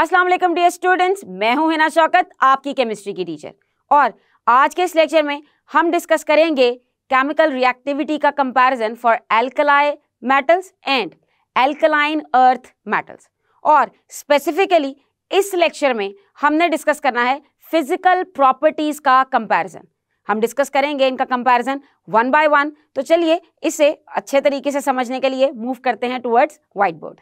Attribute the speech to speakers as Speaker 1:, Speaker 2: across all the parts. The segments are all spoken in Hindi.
Speaker 1: असलम डियर स्टूडेंट्स मैं हूं हिना शौकत आपकी केमिस्ट्री की टीचर और आज के इस लेक्चर में हम डिस्कस करेंगे केमिकल रिएक्टिविटी का comparison for alkali metals and alkaline earth metals और स्पेसिफिकली इस लेक्चर में हमने डिस्कस करना है फिजिकल प्रॉपर्टीज़ का कंपैरिजन हम डिस्कस करेंगे इनका कंपैरिजन वन बाय वन तो चलिए इसे अच्छे तरीके से समझने के लिए मूव करते हैं towards whiteboard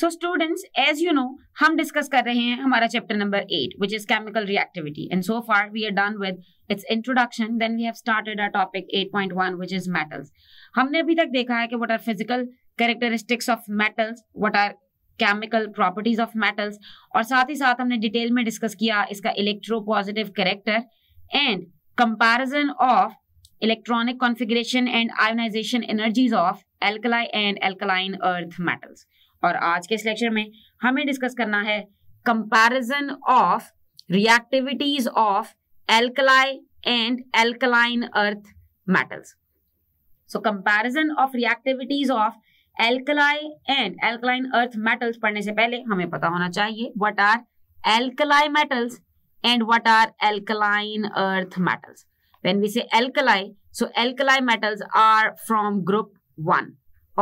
Speaker 1: so students as you know हम डिस्कस कर रहे हैं हमारा chapter number eight which is chemical reactivity and so far we are done with its introduction then we have started our topic 8.1 which is metals हमने अभी तक देखा है कि what are physical characteristics of metals what are chemical properties of metals और साथ ही साथ हमने डिटेल में डिस्कस किया इसका electropositive character and comparison of electronic configuration and ionisation energies of alkali and alkaline earth metals और आज के इस लेक्चर में हमें डिस्कस करना है comparison of reactivities of alkali and alkaline earth metals so comparison of reactivities of alkali and alkaline earth metals पढ़ने से पहले हमें पता होना चाहिए what are alkali metals and what are alkaline earth metals. When we say alkali, so alkali metals are from group 1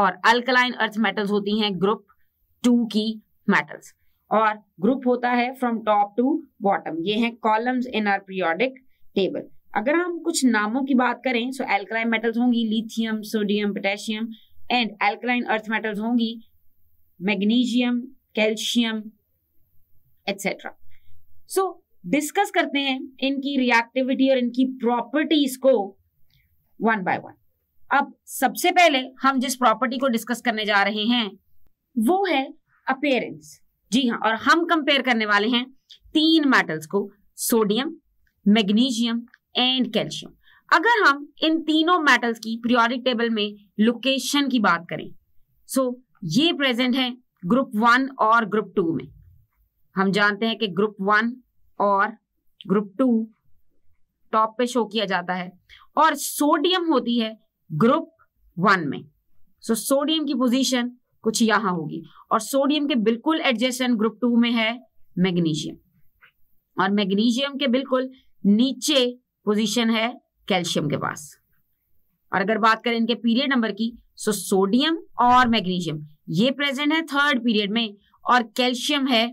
Speaker 1: और alkaline earth metals होती हैं group टू की मेटल्स और ग्रुप होता है फ्रॉम टॉप टू बॉटम ये हैं columns in our periodic table अगर हम कुछ नामों की बात करें सो एल्कलाइन मेटल्स होंगी lithium sodium potassium and alkaline earth metals होंगी magnesium calcium etcetera so discuss करते हैं इनकी रिएक्टिविटी और इनकी प्रॉपर्टीज को वन बाय वन अब सबसे पहले हम जिस प्रॉपर्टी को डिस्कस करने जा रहे हैं वो है अपेयरेंस जी हाँ और हम कंपेयर करने वाले हैं तीन मेटल्स को सोडियम मैग्नीशियम एंड कैल्शियम अगर हम इन तीनों मेटल्स की पीरियोडिक टेबल में लोकेशन की बात करें सो so, ये प्रेजेंट है ग्रुप वन और ग्रुप टू में हम जानते हैं कि ग्रुप वन और ग्रुप टू टॉप पे शो किया जाता है और सोडियम होती है ग्रुप वन में सो so, सोडियम की पोजीशन कुछ यहां होगी और सोडियम के बिल्कुल एडजेसेंट ग्रुप टू में है मैग्नीशियम और मैग्नीशियम के बिल्कुल नीचे पोजीशन है कैल्शियम के पास और अगर बात करें इनके पीरियड नंबर की सो सोडियम और मैग्नीशियम ये प्रेजेंट है थर्ड पीरियड में और कैल्शियम है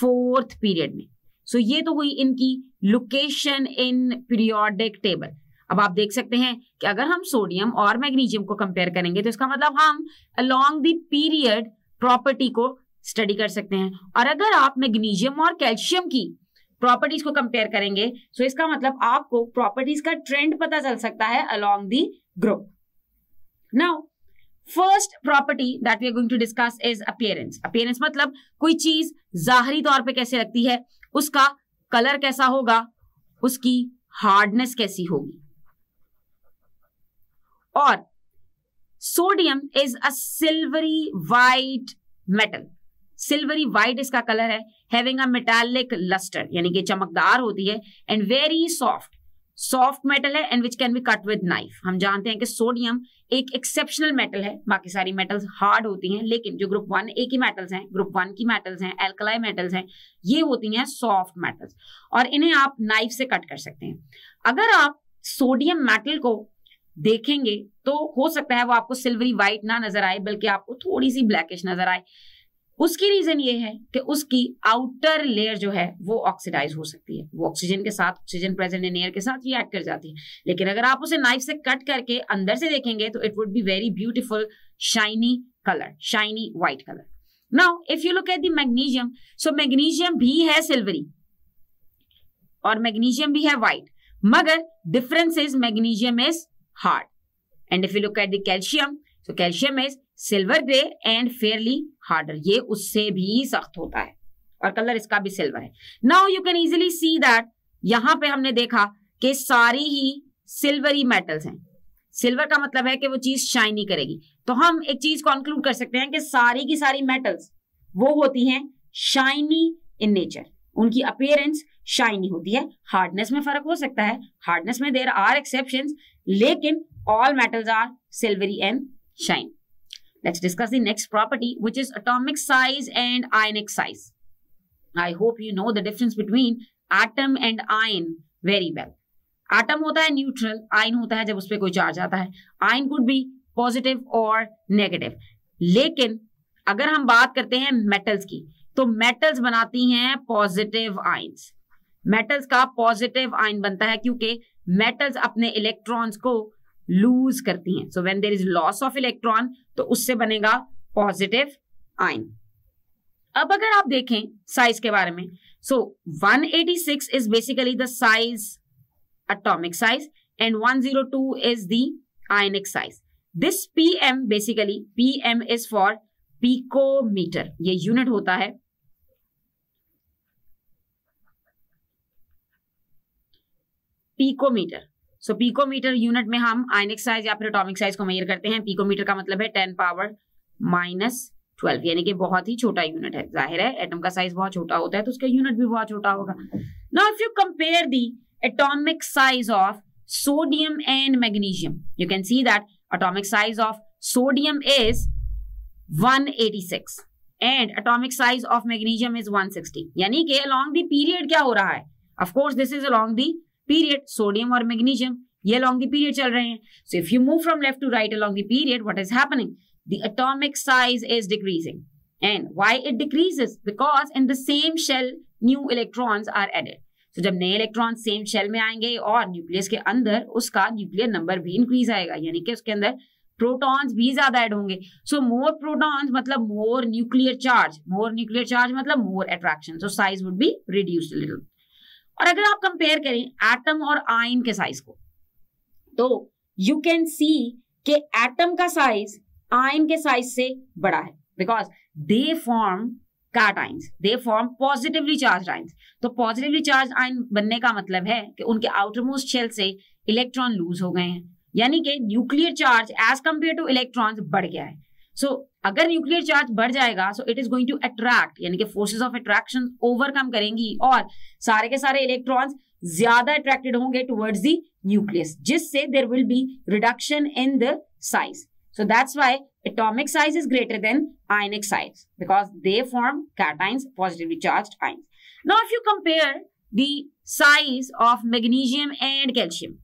Speaker 1: फोर्थ पीरियड में सो ये तो हुई इनकी लोकेशन इन पीरियोडिक टेबल अब आप देख सकते हैं कि अगर हम सोडियम और मैग्नीशियम को कंपेयर करेंगे तो इसका मतलब हम अलोंग द पीरियड प्रॉपर्टी को स्टडी कर सकते हैं और अगर आप मैग्नीशियम और कैल्शियम की प्रॉपर्टीज को कंपेयर करेंगे तो इसका मतलब आपको प्रॉपर्टीज का ट्रेंड पता चल सकता है along the group now first property that we are going to discuss is appearance appearance मतलब कोई चीज जाहरी तौर पे कैसे लगती है उसका कलर कैसा होगा उसकी हार्डनेस कैसी होगी और sodium is a silvery white metal silvery white इसका कलर है हैविंग अ मेटालिक लस्टर यानी कि चमकदार होती है and very soft soft metal है and which can be cut with knife हम जानते हैं कि सोडियम एक एक्सेप्शनल मेटल है बाकी सारी मेटल्स हार्ड होती हैं लेकिन जो ग्रुप वन ए की मेटल्स हैं ग्रुप वन की मेटल्स हैं एल्कलाई मेटल्स हैं ये होती हैं सॉफ्ट मेटल्स और इन्हें आप नाइफ से कट कर सकते हैं अगर आप सोडियम मेटल को देखेंगे तो हो सकता है वो आपको सिल्वरी व्हाइट ना नजर आए बल्कि आपको थोड़ी सी ब्लैकिश नजर आए उसकी रीजन ये है कि उसकी आउटर लेयर जो है वो ऑक्सीडाइज हो सकती है वो ऑक्सीजन के साथ ऑक्सीजन प्रेजेंट इन एयर के साथ रिएक्ट कर जाती है लेकिन अगर आप उसे नाइफ से कट करके अंदर से देखेंगे तो it would be very beautiful shiny colour shiny white colour now if you look at the magnesium so magnesium भी है सिल्वरी और मैग्नीशियम भी है व्हाइट मगर difference is magnesium is hard. And if we look at the calcium, so calcium is silver grey and fairly harder. ये उससे भी सख्त होता है और कलर इसका भी सिल्वर है Now you can easily see that यहां पर हमने देखा कि सारी ही सिल्वरी मेटल्स हैं सिल्वर का मतलब है कि वो चीज शाइनी करेगी तो हम एक चीज कंक्लूड कर सकते हैं कि सारी की सारी मेटल्स वो होती हैं शाइनी इन नेचर उनकी अपेयरेंस शाइनी होती है हार्डनेस में फर्क हो सकता है हार्डनेस में देर आर एक्सेप्शन लेकिन all metals are silvery and shine let's discuss the next property which is atomic size and ionic size i hope you know the difference between atom and ion very well atom hota hai neutral ion hota hai jab us pe koi charge aata hai ion could be positive or negative लेकिन अगर हम बात करते हैं मेटल्स की तो मेटल्स बनाती हैं पॉजिटिव आइंस मेटल्स का पॉजिटिव आयन बनता है क्योंकि मेटल्स अपने इलेक्ट्रॉन्स को लूज करती हैं so when there is loss of electron तो उससे बनेगा पॉजिटिव आयन अब अगर आप देखें साइज के बारे में so eighty six is basically the size atomic size and 102 is the this P M basically P M is for picometre ये यूनिट होता है पीकोमीटर सो पीकोमीटर यूनिट में हम आयनिक साइज या फिर अटोमिक साइज को मेयर करते हैं पीकोमीटर का मतलब है टेन पावर माइनस ट्वेल्व यानी कि बहुत ही छोटा यूनिट है जाहिर है एटम का साइज बहुत छोटा होता है तो उसका यूनिट भी बहुत छोटा होगा now if you compare the atomic size of sodium and magnesium you can see that atomic size of sodium is 186 and atomic size of magnesium is 160 यानी कि अलोंग द पीरियड क्या हो रहा है of course this is along the period sodium और मैग्नीशियम ये अलोंग दीरियड चल रहे हैं so if you move from left to right along the period what is happening the atomic size is decreasing and why it decreases because in the same shell new electron are added तो जब नए इलेक्ट्रॉन सेम शेल में आएंगे और न्यूक्लियस के अंदर उसका न्यूक्लियर नंबर भी इंक्रीज आएगा यानी कि उसके अंदर प्रोटॉन्स भी ज्यादा ऐड होंगे सो मोर प्रोटॉन्स मतलब more nuclear charge more nuclear charge मतलब more attraction so size would be reduced little और अगर आप कंपेयर करें एटम और आयन के साइज को तो यू कैन सी के एटम का साइज आयन के साइज से बड़ा है because they form cations they form positively charged ions तो पॉजिटिवली चार्ज आइन बनने का मतलब है कि उनके आउटरमोस्ट शेल से इलेक्ट्रॉन लूज हो गए हैं यानी कि nuclear charge as compared to electron बढ़ गया है सो अगर न्यूक्लियर चार्ज बढ़ जाएगा so it is going to attract यानी कि फोर्सेस ऑफ अट्रैक्शन ओवरकम करेंगी और सारे के सारे इलेक्ट्रॉन्स ज्यादा अट्रैक्टेड होंगे टुवर्ड्स दी न्यूक्लियस जिससे there will be reduction in the size so that's why atomic size is greater than ionic size because they form cations positively charged ion now if you compare the size of magnesium and calcium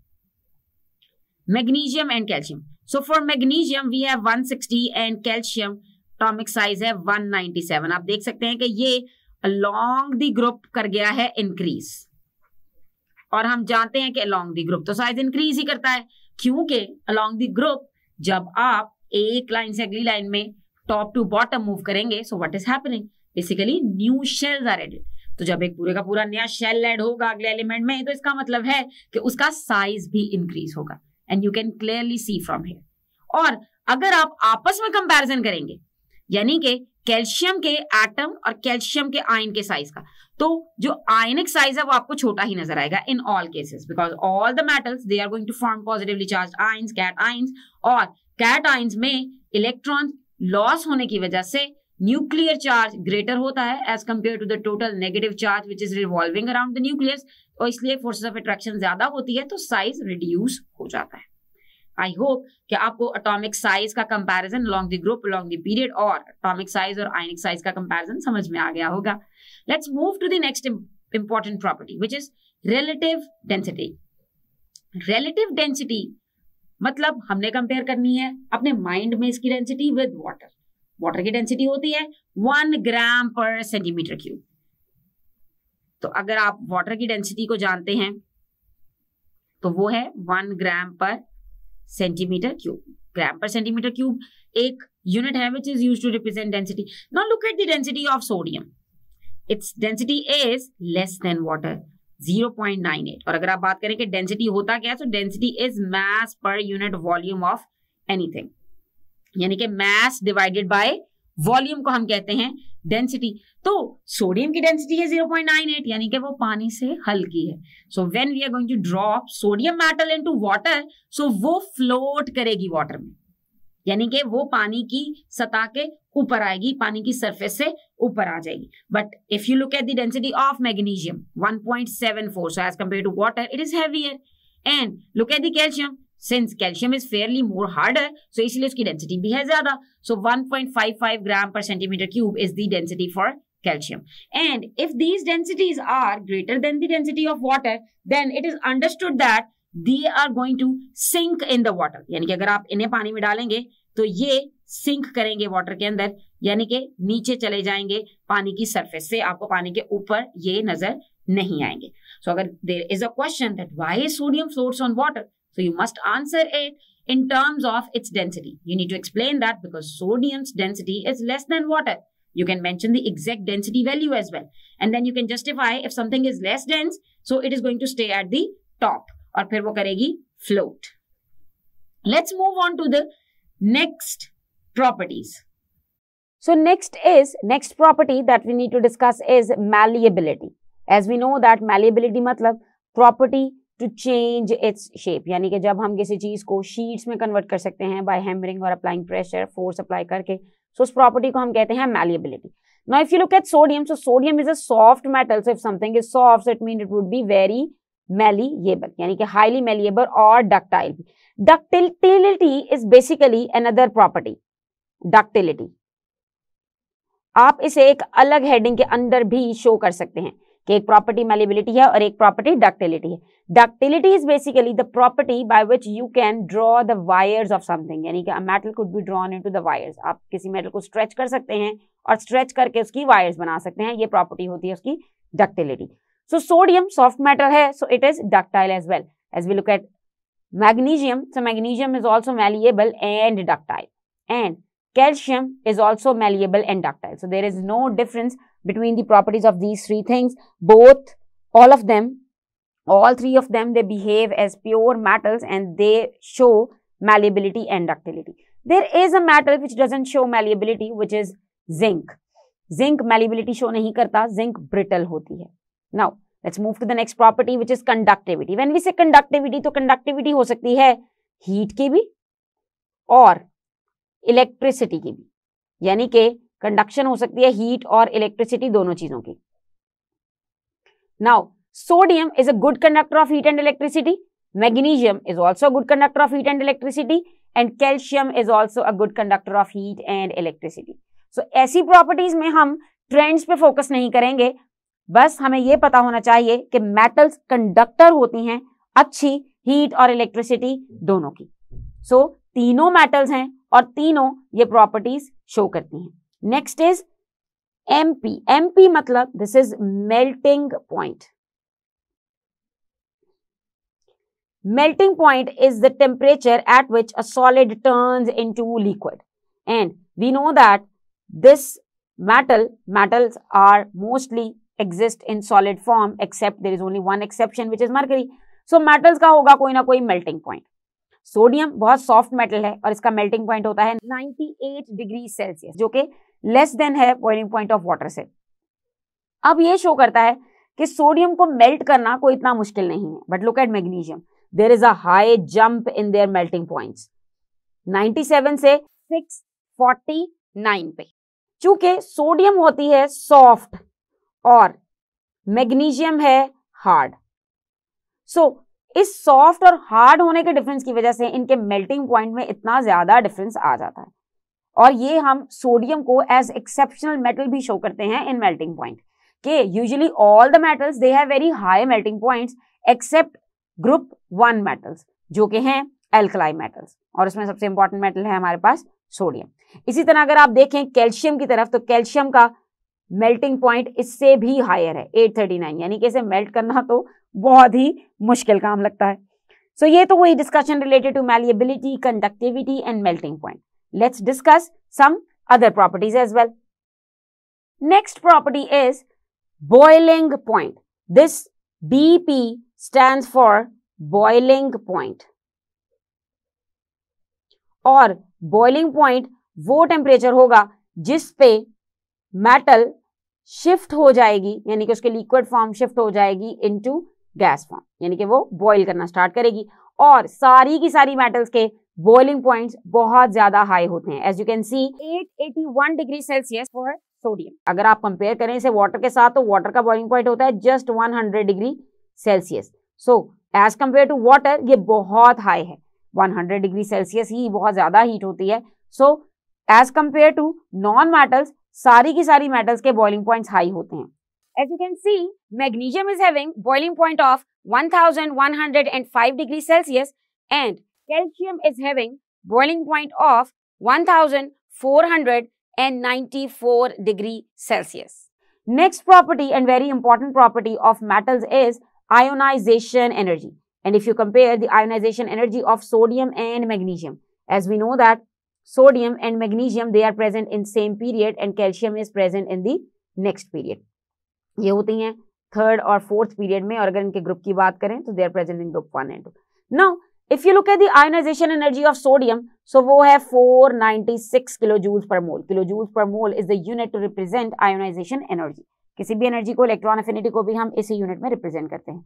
Speaker 1: magnesium and calcium so for magnesium we have 160 and calcium atomic size है 197. आप देख सकते हैं कि ये अलोंग the ग्रुप कर गया है इंक्रीज और हम जानते हैं कि अलोंग the ग्रुप तो साइज इंक्रीज ही करता है क्योंकि अलोंग the ग्रुप जब आप एक लाइन से अगली लाइन में टॉप टू बॉटम मूव करेंगे so what is happening basically new shells are added तो जब एक पूरे का पूरा नया शेल एड होगा अगले एलिमेंट में तो इसका मतलब है कि उसका साइज भी इंक्रीज होगा and you can clearly see from here और अगर आप आपस में कंपेरिजन करेंगे यानी कि कैल्शियम के एटम और कैल्शियम के आयन के साइज का तो जो आयनिक साइज है वो आपको छोटा ही नजर आएगा in all cases because all the metals they are going to form positively charged ions cations और कैट आयंस में इलेक्ट्रॉन लॉस होने की वजह से न्यूक्लियर चार्ज ग्रेटर होता है as compared to the total negative charge which is revolving around the nucleus और इसलिए फोर्सेस ऑफ अट्रैक्शन ज्यादा होती है तो साइज रिड्यूस हो जाता है आई होप कि आपको अटोमिक साइज का comparison long the group long the period और अटोमिक साइज और आइनिक साइज का कंपेरिजन समझ में आ गया होगा let's move to the next important property which is relative density relative density मतलब हमने कंपेयर करनी है अपने माइंड में इसकी डेंसिटी विद वाटर वाटर की डेंसिटी होती है वन ग्राम पर सेंटीमीटर क्यूब तो अगर आप वाटर की डेंसिटी को जानते हैं तो वो है वन ग्राम पर सेंटीमीटर क्यूब ग्राम पर सेंटीमीटर क्यूब एक यूनिट है which is use to represent density not look at the density of sodium its density is less than water 0.98 और अगर आप बात करें कि डेंसिटी होता क्या है तो density is mass per unit volume of anything यानी कि मास डिवाइडेड बाय वॉल्यूम को हम कहते हैं डेंसिटी तो सोडियम की डेंसिटी है 0.98 यानी कि वो पानी से हल्की है so when we are going to drop sodium metal into water so वो फ्लोट करेगी वाटर में यानी कि वो पानी की सतह के ऊपर आएगी पानी की सरफेस से ऊपर आ जाएगी but if you look at the density of magnesium 1.74 so as compared to water it is heavier and look at the calcium since calcium is fairly more harder so इसलिए उसकी डेंसिटी भी है ज्यादा सो 1.55 ग्राम पर centimetre cube is the density for calcium. And if these densities are greater than the density of water, then it is understood that they are going to sink in the water. यानी कि अगर आप इन्हें पानी में डालेंगे तो ये सिंक करेंगे वाटर के अंदर यानी कि नीचे चले जाएंगे पानी की सरफेस से आपको पानी के ऊपर ये नजर नहीं आएंगे सो so, अगर there is a question that why sodium floats on water So you must answer it in terms of its density. You need to explain that because sodium's density is less than water. You can mention the exact density value as well. And then you can justify if something is less dense, so it is going to stay at the top. Or phir wo karegi float. Let's move on to the next properties. So next is, next property that we need to discuss is malleability. As we know that malleability matlab property to change its shape यानी कि जब हम किसी चीज़ को शीट्स में कन्वर्ट कर सकते हैं बाय हैमरिंग और अप्लाइंग प्रेशर फोर्स अप्लाई करके सो तो so, उस प्रॉपर्टी को हम कहते हैं malleability now if you look at sodium so sodium is a soft metal so if something is soft it mean it would be very malleable यानी कि हाईली malleable और ductile ductility is basically another property ductility आप इसे एक अलग हेडिंग के अंदर भी शो कर सकते हैं कि एक प्रॉपर्टी मेलेबिलिटी है और एक प्रॉपर्टी डक्टिलिटी है ductility is basically the property by which you can draw the wires of something यानी कि metal could be drawn into the wires आप किसी मेटल को स्ट्रेच कर सकते हैं और स्ट्रेच करके उसकी वायर्स बना सकते हैं ये प्रॉपर्टी होती है उसकी ductility so sodium soft metal है so it is ductile as well as we look at magnesium so magnesium is also malleable and ductile and Calcium is also malleable and ductile. So, there is no difference between the properties of these three things. Both, all of them, all three of them, they behave as pure metals and they show malleability and ductility. There is a metal which doesn't show malleability, which is zinc. Zinc malleability show nahi karta, zinc brittle hoti hai. Now, let's move to the next property, which is conductivity. When we say conductivity, to conductivity ho sakti hai heat ke bhi or electricity की भी यानी कि कंडक्शन हो सकती है हीट और इलेक्ट्रिसिटी दोनों चीजों की now sodium is a good conductor of heat and electricity magnesium is also good conductor of heat and electricity and calcium is also a good conductor of heat and electricity so ऐसी प्रॉपर्टीज में हम ट्रेंड्स पे फोकस नहीं करेंगे बस हमें यह पता होना चाहिए कि मेटल्स कंडक्टर होती हैं अच्छी हीट और इलेक्ट्रिसिटी दोनों की सो so, तीनों मेटल्स हैं और तीनों ये प्रॉपर्टीज शो करती हैं next is M P M P मतलब this is melting point melting point is the temperature at which a solid turn into liquid and we know that this metal metals are mostly exist in solid form except there is only one exception which is mercury so metals का होगा कोई ना कोई मेल्टिंग पॉइंट सोडियम बहुत सॉफ्ट मेटल है और इसका मेल्टिंग पॉइंट होता है 98 डिग्री सेल्सियस जो कि लेस देन है बॉइलिंग पॉइंट ऑफ वाटर से अब ये शो करता है कि सोडियम को मेल्ट करना कोई इतना मुश्किल नहीं है but look at magnesium there is a high jump in their melting point 97 से 649 पे चूंकि सोडियम होती है सॉफ्ट और मैग्नीशियम है हार्ड सो इस सॉफ्ट और हार्ड होने के डिफरेंस की वजह से इनके मेल्टिंग पॉइंट में इतना ज्यादा डिफरेंस आ जाता है और ये हम सोडियम को एज एक्सेप्शनल मेटल भी शो करते हैं इन मेल्टिंग पॉइंट के usually all the metals they have very high melting points except group one metals जो कि हैं एल्कलाई मेटल्स और उसमें सबसे इंपॉर्टेंट मेटल है हमारे पास सोडियम इसी तरह अगर आप देखें कैल्शियम की तरफ तो कैल्शियम का मेल्टिंग पॉइंट इससे भी हायर है 839 यानी कि इसे मेल्ट करना तो बहुत ही मुश्किल काम लगता है सो so, ये तो वही discussion related to malleability conductivity and melting point let's discuss some other properties as well next property is boiling point. This BP stand for boiling point और बॉइलिंग पॉइंट वो टेम्परेचर होगा जिस पे मेटल शिफ्ट हो जाएगी यानी कि उसके लिक्विड फॉर्म शिफ्ट हो जाएगी इनटू गैस फॉर्म यानी कि वो बॉईल करना स्टार्ट करेगी और सारी की सारी मेटल्स के बॉइलिंग पॉइंट्स बहुत ज्यादा हाई होते हैं as you can see 881 degree Celsius for sodium अगर आप कंपेयर करें इसे वाटर के साथ तो वाटर का बॉइलिंग पॉइंट होता है just 100 degree Celsius so as compare to water ये बहुत हाई है हंड्रेड डिग्री सेल्सियस ही बहुत ज़्यादा हीट होती है so as compare to non metals सारी की सारी मेटल्स के बॉइलिंग पॉइंट्स हाई होते हैं as you can see magnesium is having boiling point of 1105 degree Celsius and calcium is having boiling point of 1494 degree Celsius next property and very important property of metals is ionization energy and if you compare the ionization energy of sodium and magnesium as we know that sodium and magnesium they are present in same period and calcium is present in the next period ये होती हैं थर्ड और फोर्थ पीरियड में और अगर इनके ग्रुप की बात करें तो they are present in group one and two now if you look at the ionization energy of sodium so वो है 496 kilo joule per mole kilo joule per mole is the unit to represent ionization energy किसी भी एनर्जी को इलेक्ट्रॉन एफिनिटी को भी हम इसी यूनिट में रिप्रेजेंट करते हैं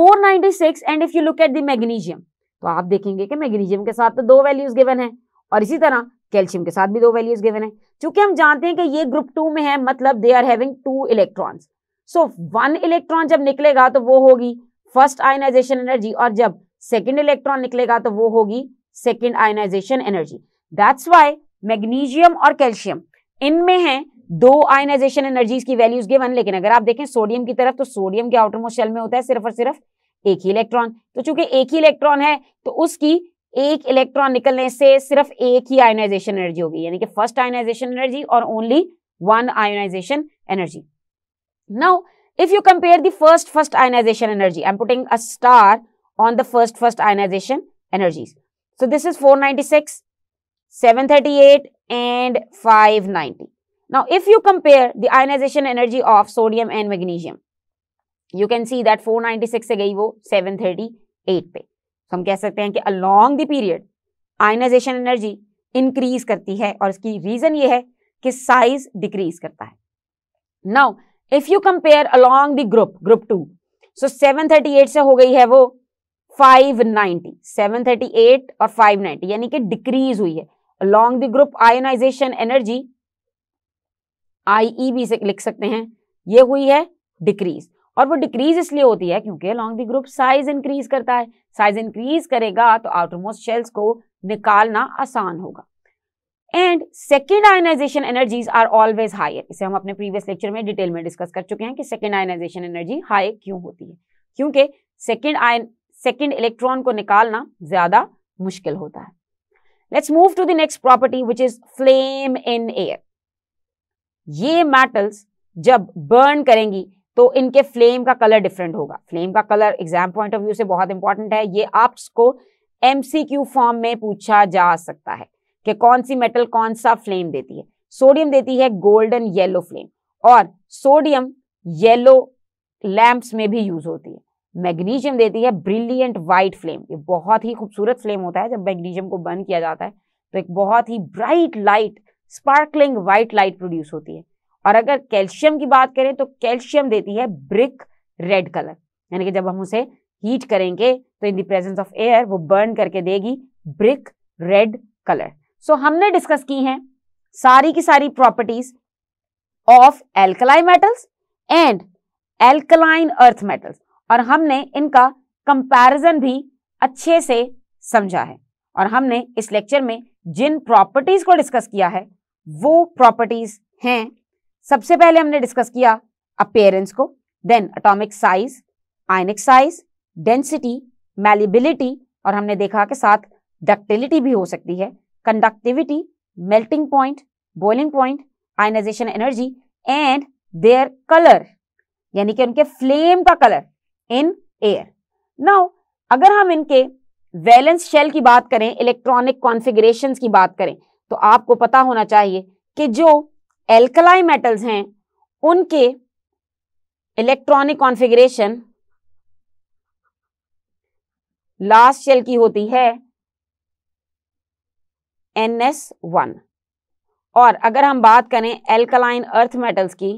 Speaker 1: 496 and if you look at the magnesium तो आप देखेंगे कि मैग्नीशियम के साथ तो दो वैल्यूज गिवन है और इसी तरह कैल्शियम के साथ भी दो वैल्यूज गिवन है चूंकि हम जानते हैं कि ये ग्रुप टू में है मतलब they are having two electrons so one electron जब निकलेगा तो वो होगी फर्स्ट आयनाइजेशन एनर्जी और जब सेकेंड इलेक्ट्रॉन निकलेगा तो वो होगी second ionization energy that's why magnesium और कैल्शियम इनमें है दो आयनाइजेशन एनर्जीज की वैल्यूज गिवन लेकिन अगर आप देखें सोडियम की तरफ तो सोडियम के आउटरमोस्ट शेल में होता है सिर्फ और सिर्फ एक ही इलेक्ट्रॉन तो चूंकि एक ही इलेक्ट्रॉन है तो उसकी एक इलेक्ट्रॉन निकलने से सिर्फ एक ही आयोनाइजेशन एनर्जी होगी यानी कि फर्स्ट आयोनाइजेशन एनर्जी और only one ionization energy now if you compare the first first ionization energy I am putting a star on the first first ionization energy so this is four ninety 496, eight and five ninety now if you compare the ionization energy of sodium and magnesium you can see that four ninety six से गई वो सेवन थर्टी एट पे तो हम कह सकते हैं कि along the period ionization energy increase करती है और इसकी रीजन ये है कि साइज डिक्रीज करता है now if you compare along the group group two so 738 से हो गई है वो 590 738 और 590 यानी कि डिक्रीज हुई है along the group ionization energy I E भी लिख सकते हैं ये हुई है डिक्रीज और वो डिक्रीज इसलिए होती है क्योंकि along the group size increase करता है साइज इंक्रीज करेगा तो आउटरमोस्ट शेल्स को निकालना आसान होगा and second ionization energies are always higher इसे हम अपने प्रीवियस लेक्चर में डिटेल में डिस्कस कर चुके हैं कि सेकेंड आयनाइजेशन एनर्जी हाई क्यों होती है क्योंकि सेकेंड आयन सेकेंड इलेक्ट्रॉन को निकालना ज्यादा मुश्किल होता है let's move to the next property which is flame in air ये मेटल्स जब बर्न करेंगी तो इनके फ्लेम का कलर डिफरेंट होगा फ्लेम का colour exam point of view से बहुत इंपॉर्टेंट है ये आपको क्यू फॉर्म में पूछा जा सकता है कि कौन सी मेटल कौन सा फ्लेम देती है सोडियम देती है गोल्डन येलो फ्लेम और सोडियम येलो लैंप्स में भी यूज होती है मैग्नीशियम देती है ब्रिलियंट वाइट फ्लेम ये बहुत ही खूबसूरत फ्लेम होता है जब मैग्नीशियम को बर्न किया जाता है तो एक बहुत ही bright light sparkling white light produce होती है और अगर कैल्शियम की बात करें तो कैल्शियम देती है ब्रिक रेड कलर यानी कि जब हम उसे हीट करेंगे तो in the presence of air वो बर्न करके देगी ब्रिक रेड कलर सो हमने डिस्कस की है सारी की सारी properties of alkaline metals and alkaline earth metals और हमने इनका कंपैरिजन भी अच्छे से समझा है और हमने इस लेक्चर में जिन प्रॉपर्टीज को डिस्कस किया है वो प्रॉपर्टीज हैं सबसे पहले हमने डिस्कस किया अपेयरेंस को then atomic size ionic size density malleability और हमने देखा कि साथ डक्टिलिटी भी हो सकती है conductivity melting point boiling point ionization energy and their colour यानी कि उनके फ्लेम का कलर इन एयर नाउ अगर हम इनके वैलेंस शेल की बात करें इलेक्ट्रॉनिक कॉन्फ़िगरेशंस की बात करें तो आपको पता होना चाहिए कि जो एल्कलाई मेटल्स हैं उनके इलेक्ट्रॉनिक कॉन्फ़िगरेशन लास्ट शेल की होती है एन एस वन और अगर हम बात करें एल्कलाइन अर्थ मेटल्स की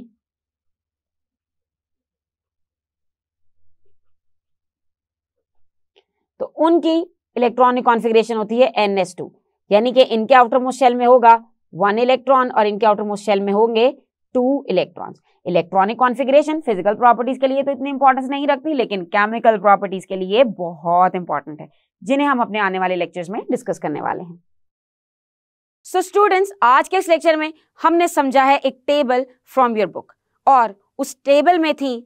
Speaker 1: तो उनकी इलेक्ट्रॉनिक कॉन्फ़िगरेशन होती है एन एस टू यानी कि इनके आउटर मोस्ट शेल में होगा वन इलेक्ट्रॉन और इनके आउटरमोस्ट शेल में होंगे two electrons electronic configuration physical properties के लिए तो इतनी इंपॉर्टेंस नहीं रखती लेकिन केमिकल प्रॉपर्टीज के लिए बहुत इंपॉर्टेंट है जिन्हें हम अपने आने वाले लेक्चर्स में डिस्कस करने वाले हैं सो so स्टूडेंट्स आज के इस लेक्चर में हमने समझा है एक टेबल फ्रॉम योर बुक और उस टेबल में थी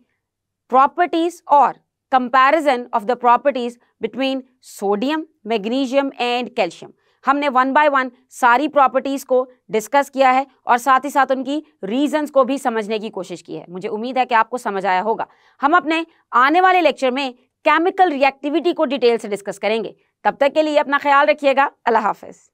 Speaker 1: प्रॉपर्टीज और comparison of the properties between sodium magnesium and calcium हमने वन बाय वन सारी प्रॉपर्टीज़ को डिस्कस किया है और साथ ही साथ उनकी रीजंस को भी समझने की कोशिश की है मुझे उम्मीद है कि आपको समझ आया होगा हम अपने आने वाले लेक्चर में केमिकल रिएक्टिविटी को डिटेल से डिस्कस करेंगे तब तक के लिए अपना ख्याल रखिएगा अल्लाह हाफिज़